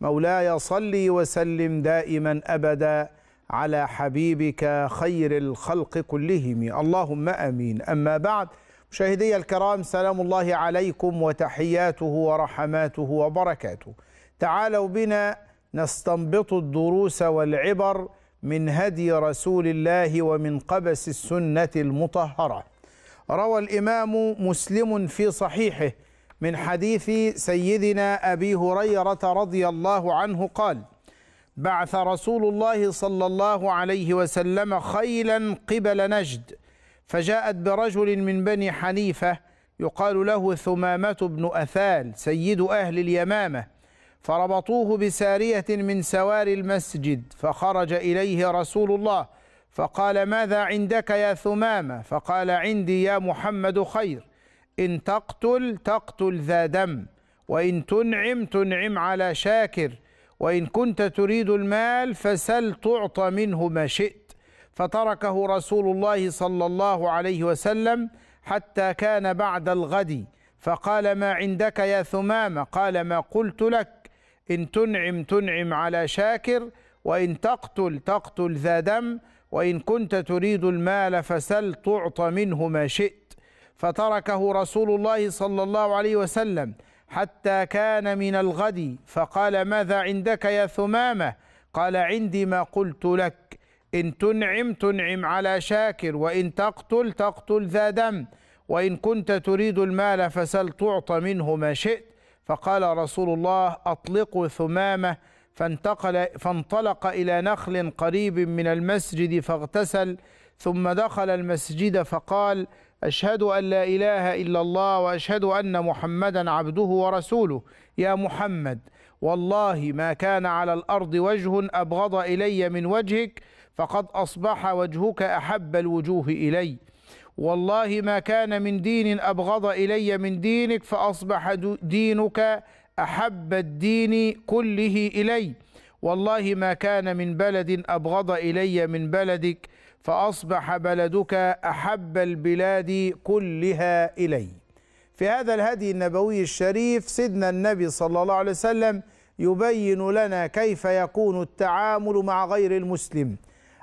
مولاي صلي وسلم دائما أبدا على حبيبك خير الخلق كلهم اللهم أمين أما بعد مشاهدي الكرام سلام الله عليكم وتحياته ورحماته وبركاته تعالوا بنا نستنبط الدروس والعبر من هدي رسول الله ومن قبس السنة المطهرة روى الإمام مسلم في صحيحه من حديث سيدنا أبي هريرة رضي الله عنه قال بعث رسول الله صلى الله عليه وسلم خيلا قبل نجد فجاءت برجل من بني حنيفة يقال له ثمامة بن أثال سيد أهل اليمامة فربطوه بسارية من سواري المسجد فخرج إليه رسول الله فقال ماذا عندك يا ثمامة فقال عندي يا محمد خير إن تقتل تقتل ذا دم وإن تنعم تنعم على شاكر وإن كنت تريد المال فسل تعطى منه ما شئت فتركه رسول الله صلى الله عليه وسلم حتى كان بعد الغد فقال ما عندك يا ثمامة قال ما قلت لك إن تنعم تنعم على شاكر وإن تقتل تقتل ذا دم وإن كنت تريد المال فسل تعطى منه ما شئت فتركه رسول الله صلى الله عليه وسلم حتى كان من الغد فقال ماذا عندك يا ثمامه قال عندي ما قلت لك ان تنعم تنعم على شاكر وان تقتل تقتل ذا دم وان كنت تريد المال فسل تعطى منه ما شئت فقال رسول الله اطلق ثمامه فانتقل فانطلق الى نخل قريب من المسجد فاغتسل ثم دخل المسجد فقال أشهد أن لا إله إلا الله وأشهد أن محمدا عبده ورسوله يا محمد والله ما كان على الأرض وجه أبغض إلي من وجهك فقد أصبح وجهك أحب الوجوه إلي والله ما كان من دين أبغض إلي من دينك فأصبح دينك أحب الدين كله إلي والله ما كان من بلد أبغض إلي من بلدك فأصبح بلدك أحب البلاد كلها إلي في هذا الهدي النبوي الشريف سيدنا النبي صلى الله عليه وسلم يبين لنا كيف يكون التعامل مع غير المسلم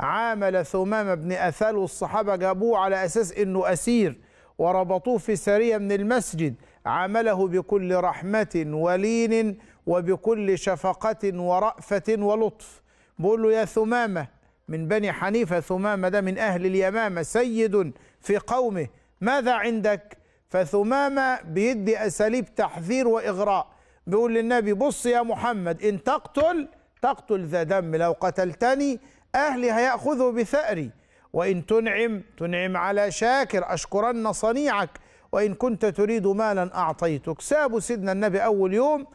عامل ثمامة بن أثال والصحابة جابوه على أساس أنه أسير وربطوه في سرية من المسجد عامله بكل رحمة ولين وبكل شفقة ورأفة ولطف بقول له يا ثمامة من بني حنيفة ثمامة ده من أهل اليمامة سيد في قومه ماذا عندك فثمامة بيدي أساليب تحذير وإغراء بيقول للنبي بص يا محمد إن تقتل تقتل ذا دم لو قتلتني أهلي هيأخذوا بثأري وإن تنعم تنعم على شاكر أشكرن صنيعك وإن كنت تريد مالا أعطيتك سابوا سيدنا النبي أول يوم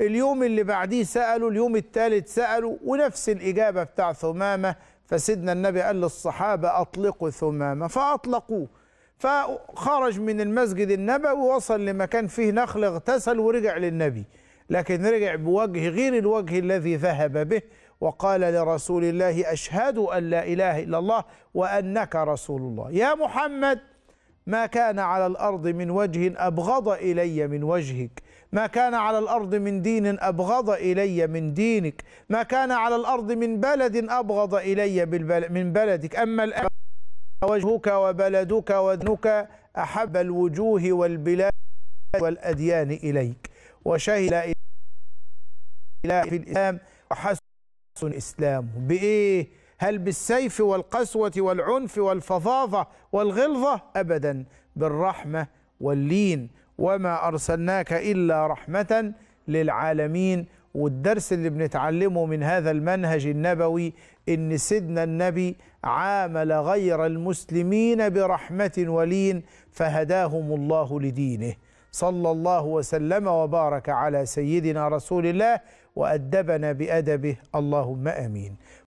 اليوم اللي بعديه سألوا اليوم الثالث سألوا ونفس الإجابة بتاع ثمامة فسيدنا النبي قال للصحابة أطلقوا ثمامة فأطلقوه فخرج من المسجد النبوي وصل لمكان فيه نخل اغتسل ورجع للنبي لكن رجع بوجه غير الوجه الذي ذهب به وقال لرسول الله أشهد أن لا إله إلا الله وأنك رسول الله يا محمد ما كان على الأرض من وجه أبغض إلي من وجهك ما كان على الارض من دين ابغض الي من دينك ما كان على الارض من بلد ابغض الي من بلدك اما الان وجهك وبلدك ودنك احب الوجوه والبلاد والاديان اليك وشهد لا في الاسلام وحسن اسلامه بايه هل بالسيف والقسوه والعنف والفظاظه والغلظه ابدا بالرحمه واللين وما أرسلناك إلا رحمة للعالمين والدرس اللي بنتعلمه من هذا المنهج النبوي إن سيدنا النبي عامل غير المسلمين برحمة ولين فهداهم الله لدينه صلى الله وسلم وبارك على سيدنا رسول الله وأدبنا بأدبه اللهم أمين